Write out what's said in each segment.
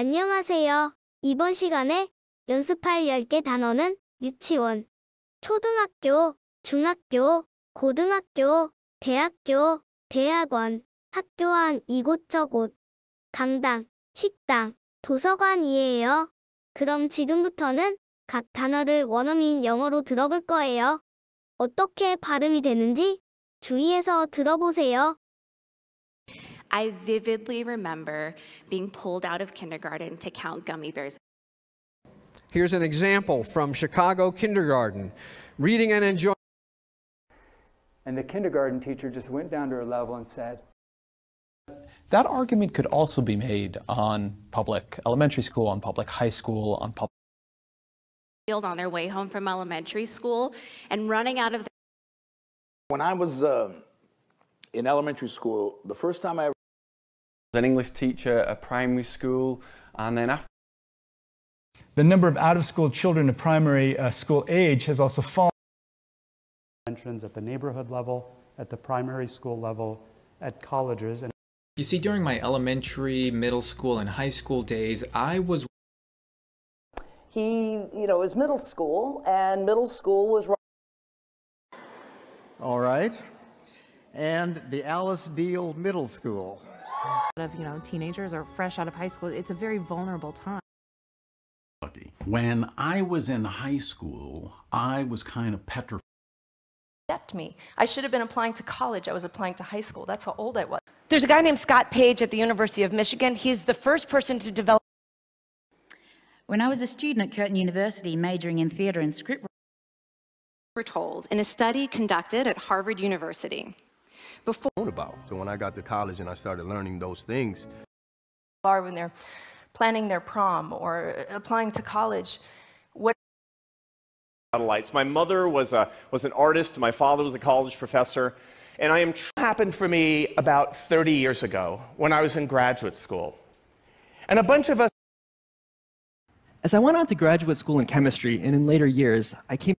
안녕하세요. 이번 시간에 연습할 10개 단어는 유치원, 초등학교, 중학교, 고등학교, 대학교, 대학원, 학교 안 이곳저곳, 강당, 식당, 도서관이에요. 그럼 지금부터는 각 단어를 원어민 영어로 들어볼 거예요. 어떻게 발음이 되는지 주의해서 들어보세요. I vividly remember being pulled out of kindergarten to count gummy bears. Here's an example from Chicago kindergarten. Reading and enjoying. And the kindergarten teacher just went down to her level and said, that argument could also be made on public elementary school, on public high school, on public field on their way home from elementary school and running out of the when I was uh, in elementary school, the first time I ever was an English teacher at primary school, and then after. The number of out of school children to primary uh, school age has also fallen. Interventions at the neighborhood level, at the primary school level, at colleges. And you see, during my elementary, middle school, and high school days, I was. He, you know, was middle school, and middle school was. All right and the Alice Deal Middle School. A lot of, you know, teenagers are fresh out of high school. It's a very vulnerable time. When I was in high school, I was kind of petrified. Accept me. I should have been applying to college. I was applying to high school. That's how old I was. There's a guy named Scott Page at the University of Michigan. He's the first person to develop. When I was a student at Curtin University majoring in theater and script were told in a study conducted at Harvard University before about. So when I got to college and I started learning those things, are when they're planning their prom or applying to college, what satellites. My mother was a was an artist. My father was a college professor, and I am happened for me about 30 years ago when I was in graduate school, and a bunch of us. As I went on to graduate school in chemistry and in later years, I came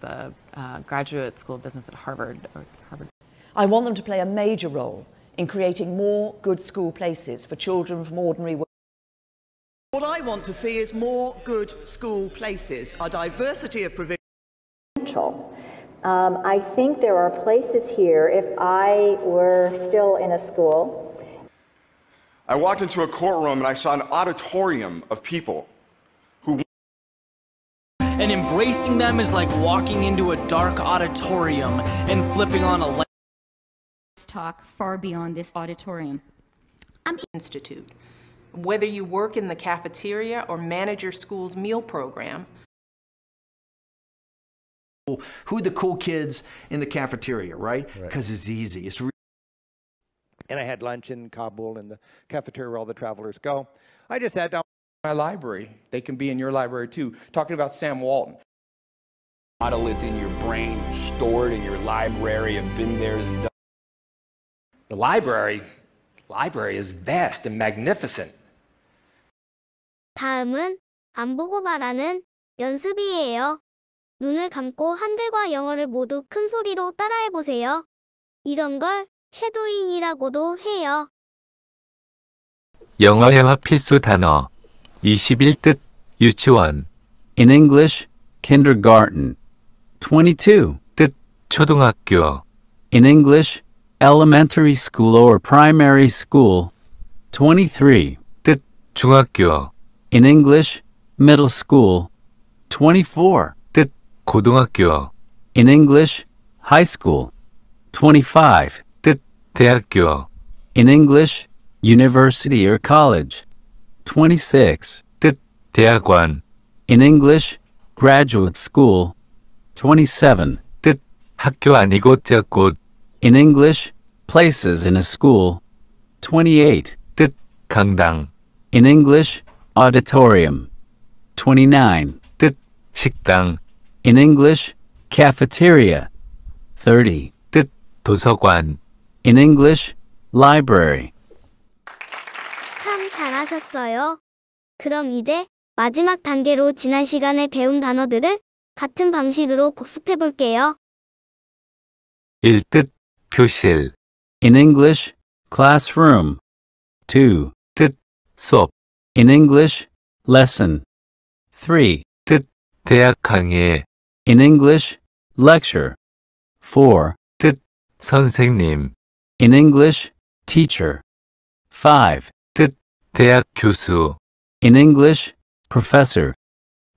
the uh, graduate school of business at Harvard, or Harvard I want them to play a major role in creating more good school places for children from ordinary What I want to see is more good school places, a diversity of provision. Um, I think there are places here, if I were still in a school. I walked into a courtroom and I saw an auditorium of people who. And embracing them is like walking into a dark auditorium and flipping on a light talk far beyond this auditorium. I'm Institute. Whether you work in the cafeteria or manage your school's meal program, who are the cool kids in the cafeteria, right? Because right. it's easy. It's and I had lunch in Kabul in the cafeteria where all the travelers go. I just sat down my library. They can be in your library too. Talking about Sam Walton. Model it's in your brain, stored in your library of been there. and done. The library, library is vast and magnificent. 다음은 안 보고 말하는 연습이에요. 눈을 감고 한글과 영어를 모두 큰 소리로 따라해 보세요. 이런 걸 쉐도잉이라고도 해요. 영어 회화 필수 단어 21 뜻 유치원 In English, kindergarten. 22. 뜻 초등학교 In English, elementary school or primary school. 23. 뜻, 중학교. In English, middle school. 24. 뜻, 고등학교. In English, high school. 25. 뜻, 대학교. In English, university or college. 26. 뜻, 대학원. In English, graduate school. 27. 뜻, 학교 아니고 in English, places in a school. 28. 뜻, 강당. In English, auditorium. 29. 뜻, 식당. In English, cafeteria. 30. 뜻, 도서관. In English, library. 참 잘하셨어요. 그럼 이제 마지막 단계로 지난 시간에 배운 단어들을 같은 방식으로 복습해 볼게요. 1. 뜻, 교실 In English, classroom. 2. 뜻, 수업 In English, lesson. 3. 뜻, 대학 강의 In English, lecture. 4. 뜻, 선생님 In English, teacher. 5. 뜻, 대학 교수 In English, professor.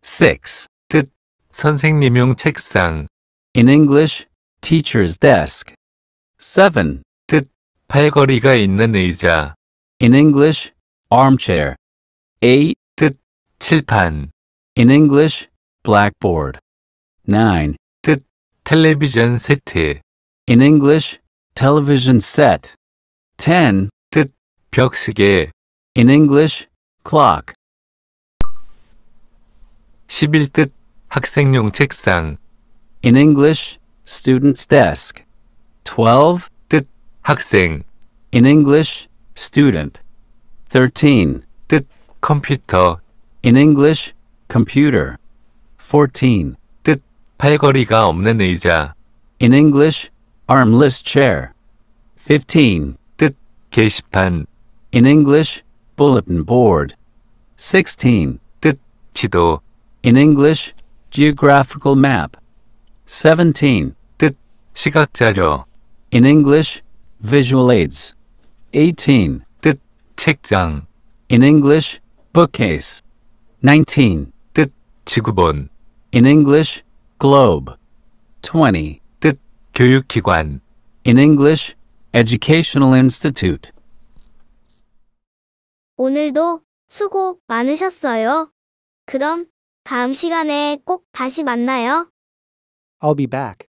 6. 뜻, 선생님용 책상 In English, teacher's desk. 7. 뜻, 팔걸이가 있는 의자. In English, armchair. 8. 뜻, 칠판. In English, blackboard. 9. 뜻, 텔레비전 세트. In English, television set. 10. 뜻, 벽시계. In English, clock. 11. 뜻, 학생용 책상. In English, student's desk. 12. 뜻 학생 In English, student 13. 뜻 컴퓨터 In English, computer 14. 뜻 팔걸이가 없는 의자 In English, armless chair 15. 뜻 게시판 In English, bulletin board 16. 뜻 지도 In English, geographical map 17. 뜻 시각자료 In English, visual aids. 18. 뜻, 책장. In English, bookcase. 19. 뜻, 지구본. In English, globe. 20. 뜻, 교육기관. In English, educational institute. 오늘도 수고 많으셨어요. 그럼 다음 시간에 꼭 다시 만나요. I'll be back.